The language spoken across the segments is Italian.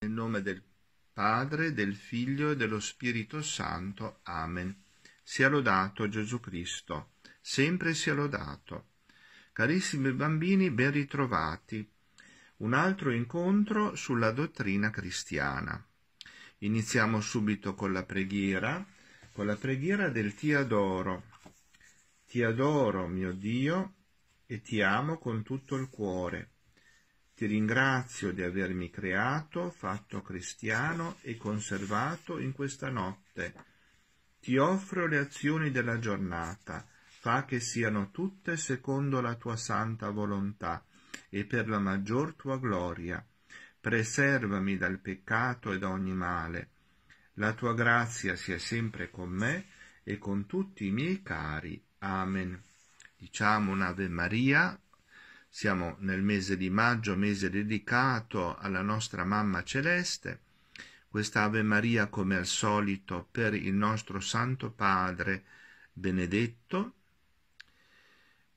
Nel nome del Padre, del Figlio e dello Spirito Santo. Amen. Sia lodato Gesù Cristo. Sempre sia lodato. Carissimi bambini, ben ritrovati. Un altro incontro sulla dottrina cristiana. Iniziamo subito con la preghiera, con la preghiera del Ti adoro. Ti adoro, mio Dio, e ti amo con tutto il cuore ti ringrazio di avermi creato, fatto cristiano e conservato in questa notte. Ti offro le azioni della giornata, fa che siano tutte secondo la tua santa volontà e per la maggior tua gloria. Preservami dal peccato e da ogni male. La tua grazia sia sempre con me e con tutti i miei cari. Amen. Diciamo un'Ave Maria, siamo nel mese di maggio, mese dedicato alla nostra Mamma Celeste. Quest'Ave Maria, come al solito, per il nostro Santo Padre benedetto,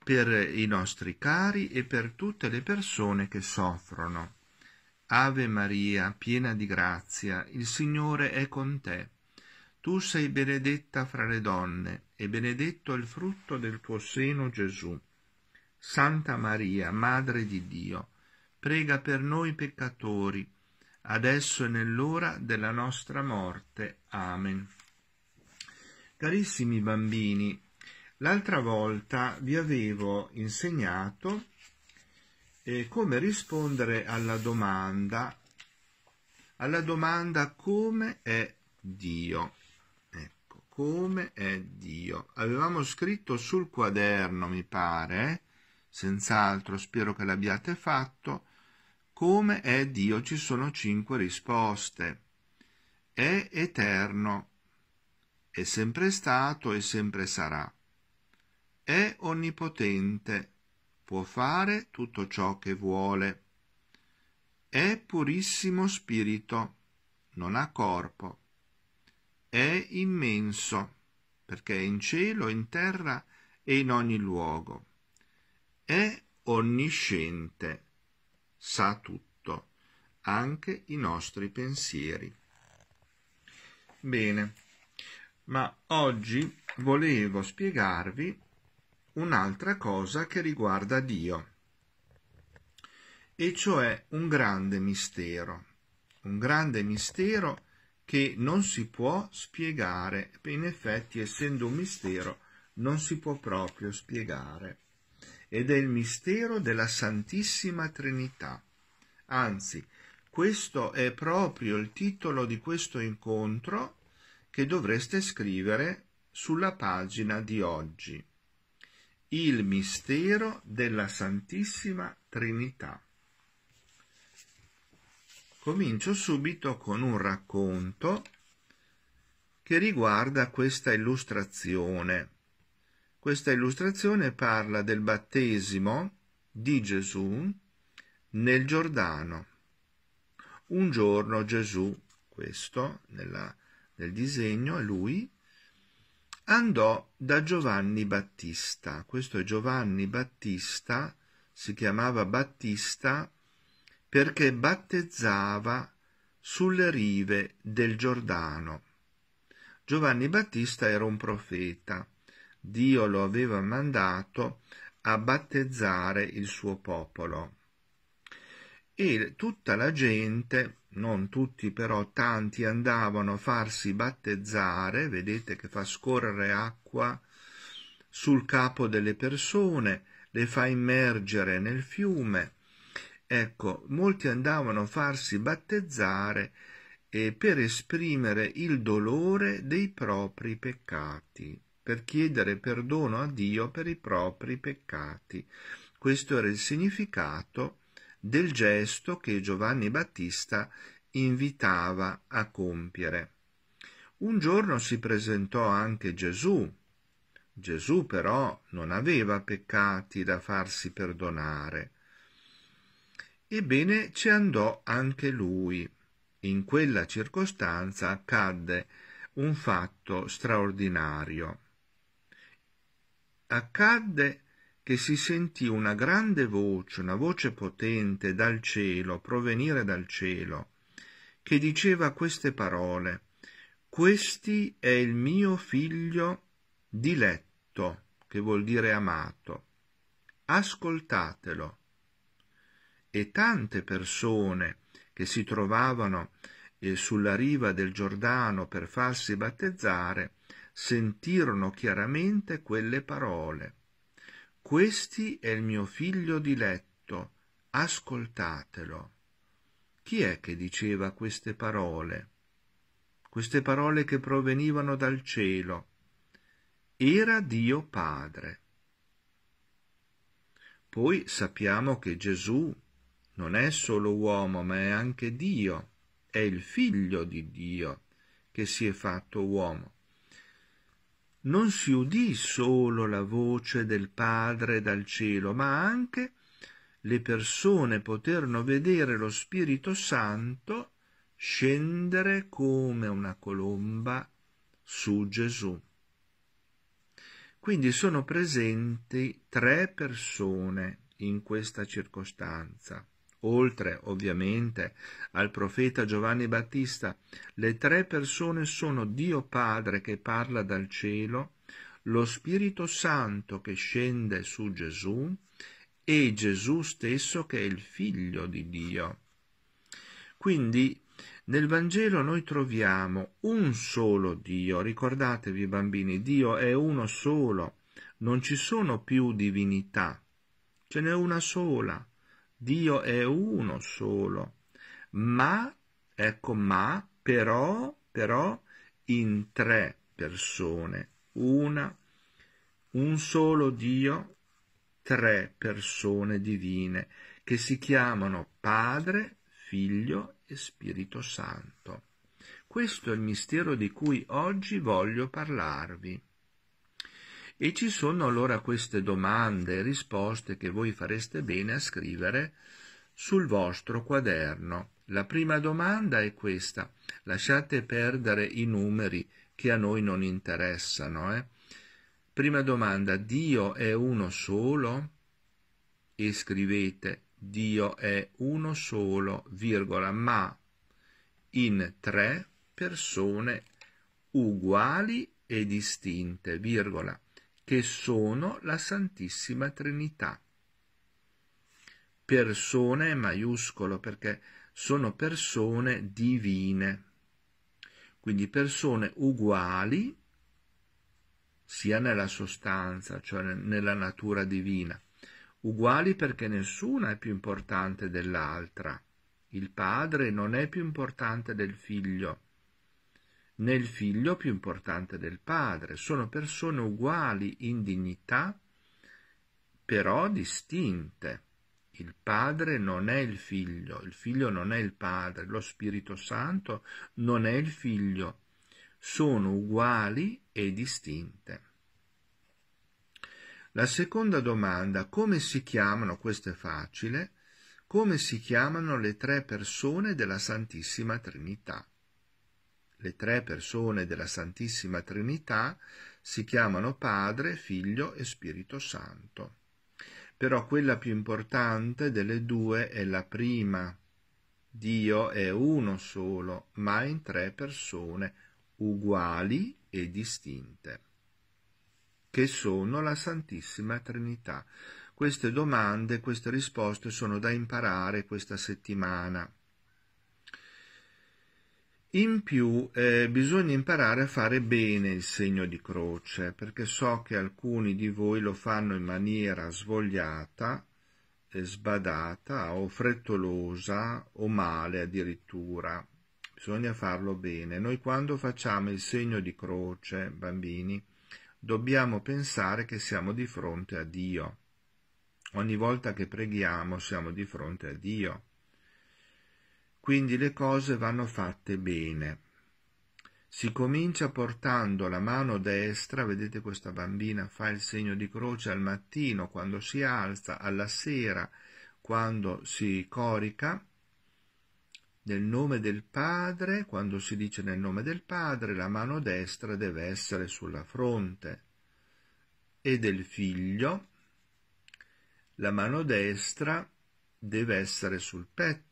per i nostri cari e per tutte le persone che soffrono. Ave Maria, piena di grazia, il Signore è con te. Tu sei benedetta fra le donne, e benedetto il frutto del tuo seno Gesù. Santa Maria, Madre di Dio, prega per noi peccatori, adesso e nell'ora della nostra morte. Amen. Carissimi bambini, l'altra volta vi avevo insegnato eh, come rispondere alla domanda, alla domanda come è Dio. Ecco, come è Dio. Avevamo scritto sul quaderno, mi pare, eh, Senz'altro spero che l'abbiate fatto. Come è Dio ci sono cinque risposte. È eterno. È sempre stato e sempre sarà. È onnipotente. Può fare tutto ciò che vuole. È purissimo spirito. Non ha corpo. È immenso, perché è in cielo, in terra e in ogni luogo è onnisciente, sa tutto, anche i nostri pensieri. Bene, ma oggi volevo spiegarvi un'altra cosa che riguarda Dio, e cioè un grande mistero, un grande mistero che non si può spiegare, in effetti essendo un mistero non si può proprio spiegare ed è il mistero della Santissima Trinità. Anzi, questo è proprio il titolo di questo incontro che dovreste scrivere sulla pagina di oggi. Il mistero della Santissima Trinità. Comincio subito con un racconto che riguarda questa illustrazione questa illustrazione parla del battesimo di Gesù nel Giordano. Un giorno Gesù, questo nella, nel disegno è lui, andò da Giovanni Battista. Questo è Giovanni Battista, si chiamava Battista perché battezzava sulle rive del Giordano. Giovanni Battista era un profeta Dio lo aveva mandato a battezzare il suo popolo. E tutta la gente, non tutti però tanti, andavano a farsi battezzare, vedete che fa scorrere acqua sul capo delle persone, le fa immergere nel fiume. Ecco, molti andavano a farsi battezzare eh, per esprimere il dolore dei propri peccati per chiedere perdono a Dio per i propri peccati. Questo era il significato del gesto che Giovanni Battista invitava a compiere. Un giorno si presentò anche Gesù. Gesù però non aveva peccati da farsi perdonare. Ebbene ci andò anche lui. In quella circostanza accadde un fatto straordinario accadde che si sentì una grande voce, una voce potente dal cielo, provenire dal cielo, che diceva queste parole, Questi è il mio figlio diletto, che vuol dire amato, ascoltatelo. E tante persone che si trovavano eh, sulla riva del Giordano per farsi battezzare sentirono chiaramente quelle parole. Questi è il mio figlio diletto, ascoltatelo. Chi è che diceva queste parole? Queste parole che provenivano dal cielo. Era Dio Padre. Poi sappiamo che Gesù non è solo uomo, ma è anche Dio, è il figlio di Dio che si è fatto uomo non si udì solo la voce del Padre dal cielo, ma anche le persone poterono vedere lo Spirito Santo scendere come una colomba su Gesù. Quindi sono presenti tre persone in questa circostanza. Oltre, ovviamente, al profeta Giovanni Battista, le tre persone sono Dio Padre che parla dal cielo, lo Spirito Santo che scende su Gesù e Gesù stesso che è il figlio di Dio. Quindi nel Vangelo noi troviamo un solo Dio, ricordatevi bambini, Dio è uno solo, non ci sono più divinità, ce n'è una sola, Dio è uno solo, ma, ecco, ma, però, però, in tre persone, una, un solo Dio, tre persone divine, che si chiamano Padre, Figlio e Spirito Santo. Questo è il mistero di cui oggi voglio parlarvi. E ci sono allora queste domande e risposte che voi fareste bene a scrivere sul vostro quaderno. La prima domanda è questa. Lasciate perdere i numeri che a noi non interessano. Eh? Prima domanda, Dio è uno solo? E scrivete, Dio è uno solo, virgola, ma in tre persone uguali e distinte, virgola che sono la Santissima Trinità. Persone maiuscolo perché sono persone divine, quindi persone uguali sia nella sostanza, cioè nella natura divina, uguali perché nessuna è più importante dell'altra. Il padre non è più importante del figlio, né il figlio più importante del padre, sono persone uguali in dignità, però distinte. Il padre non è il figlio, il figlio non è il padre, lo Spirito Santo non è il figlio, sono uguali e distinte. La seconda domanda, come si chiamano, questo è facile, come si chiamano le tre persone della Santissima Trinità? le tre persone della Santissima Trinità si chiamano Padre, Figlio e Spirito Santo. Però quella più importante delle due è la prima. Dio è uno solo, ma in tre persone uguali e distinte, che sono la Santissima Trinità. Queste domande, queste risposte sono da imparare questa settimana. In più eh, bisogna imparare a fare bene il segno di croce, perché so che alcuni di voi lo fanno in maniera svogliata, eh, sbadata o frettolosa o male addirittura. Bisogna farlo bene. Noi quando facciamo il segno di croce, bambini, dobbiamo pensare che siamo di fronte a Dio. Ogni volta che preghiamo siamo di fronte a Dio quindi le cose vanno fatte bene. Si comincia portando la mano destra, vedete questa bambina fa il segno di croce al mattino, quando si alza, alla sera, quando si corica, nel nome del Padre, quando si dice nel nome del Padre, la mano destra deve essere sulla fronte e del figlio, la mano destra deve essere sul petto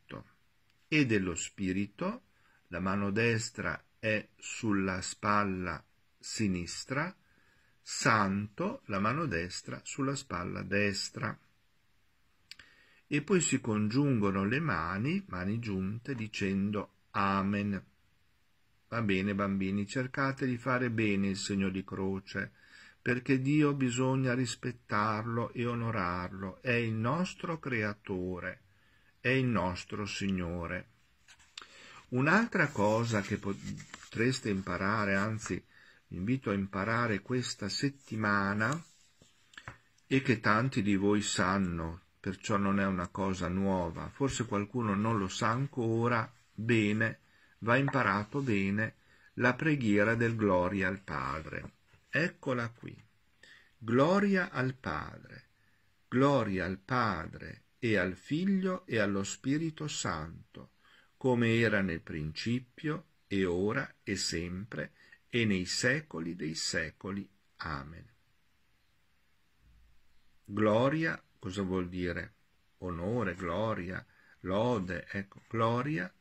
e dello spirito, la mano destra è sulla spalla sinistra, santo, la mano destra sulla spalla destra. E poi si congiungono le mani, mani giunte, dicendo Amen. Va bene bambini, cercate di fare bene il segno di croce, perché Dio bisogna rispettarlo e onorarlo, è il nostro creatore è il nostro Signore. Un'altra cosa che potreste imparare, anzi vi invito a imparare questa settimana e che tanti di voi sanno, perciò non è una cosa nuova, forse qualcuno non lo sa ancora bene, va imparato bene la preghiera del gloria al Padre. Eccola qui. Gloria al Padre, gloria al Padre e al Figlio e allo Spirito Santo, come era nel principio, e ora, e sempre, e nei secoli dei secoli. Amen. Gloria, cosa vuol dire? Onore, gloria, lode, ecco, gloria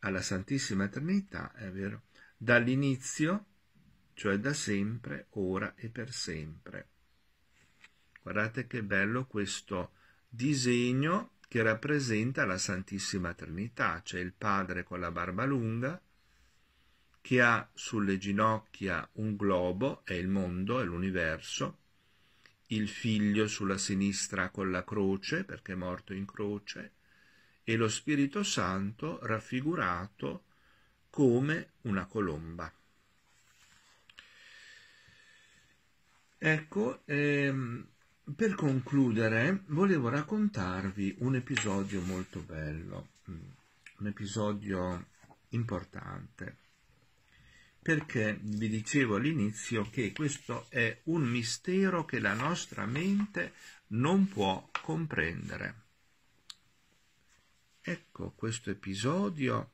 alla Santissima Trinità, è vero, dall'inizio, cioè da sempre, ora e per sempre. Guardate che bello questo disegno che rappresenta la Santissima Trinità, cioè il Padre con la barba lunga, che ha sulle ginocchia un globo, è il mondo, è l'universo, il figlio sulla sinistra con la croce, perché è morto in croce, e lo Spirito Santo raffigurato come una colomba. Ecco, ehm, per concludere volevo raccontarvi un episodio molto bello, mm, un episodio importante, perché vi dicevo all'inizio che questo è un mistero che la nostra mente non può comprendere. Ecco, questo episodio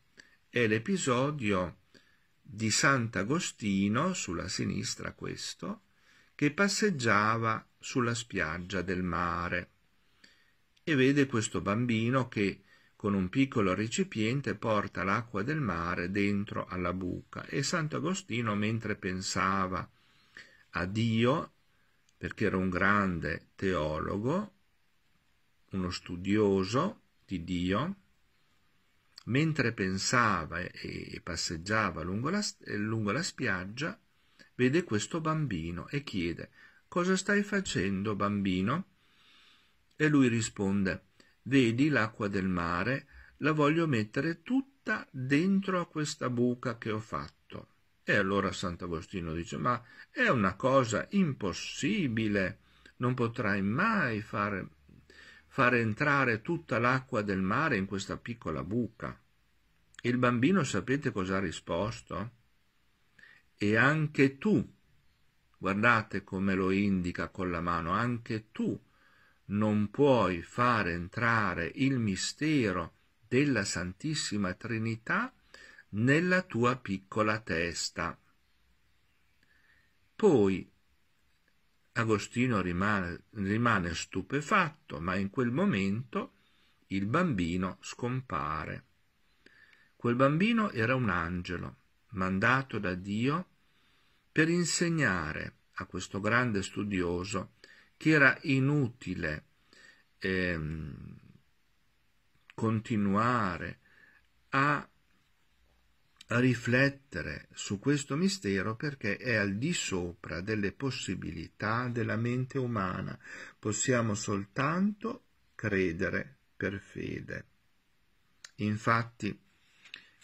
è l'episodio di Sant'Agostino, sulla sinistra questo, che passeggiava sulla spiaggia del mare e vede questo bambino che con un piccolo recipiente porta l'acqua del mare dentro alla buca e Sant'Agostino mentre pensava a Dio perché era un grande teologo uno studioso di Dio mentre pensava e passeggiava lungo la, lungo la spiaggia vede questo bambino e chiede Cosa stai facendo, bambino? E lui risponde Vedi l'acqua del mare, la voglio mettere tutta dentro a questa buca che ho fatto. E allora Sant'Agostino dice Ma è una cosa impossibile, non potrai mai fare, fare entrare tutta l'acqua del mare in questa piccola buca. Il bambino sapete cosa ha risposto? E anche tu guardate come lo indica con la mano anche tu non puoi fare entrare il mistero della Santissima Trinità nella tua piccola testa. Poi Agostino rimane, rimane, stupefatto, ma in quel momento il bambino scompare. Quel bambino era un angelo, mandato da Dio per insegnare a questo grande studioso che era inutile eh, continuare a riflettere su questo mistero perché è al di sopra delle possibilità della mente umana. Possiamo soltanto credere per fede. Infatti,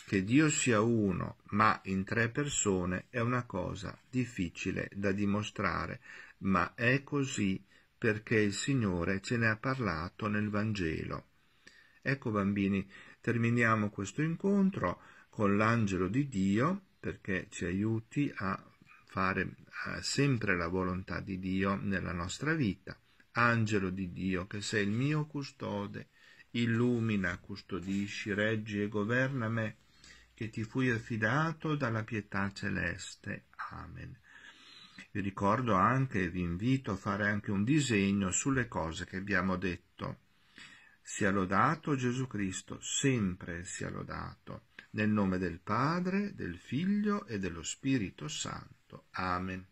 che Dio sia uno, ma in tre persone, è una cosa difficile da dimostrare, ma è così perché il Signore ce ne ha parlato nel Vangelo. Ecco bambini, terminiamo questo incontro con l'angelo di Dio perché ci aiuti a fare sempre la volontà di Dio nella nostra vita. Angelo di Dio, che sei il mio custode, illumina, custodisci, reggi e governa me che ti fui affidato dalla pietà celeste. Amen. Vi ricordo anche, vi invito a fare anche un disegno sulle cose che abbiamo detto. Sia lodato Gesù Cristo, sempre sia lodato, nel nome del Padre, del Figlio e dello Spirito Santo. Amen.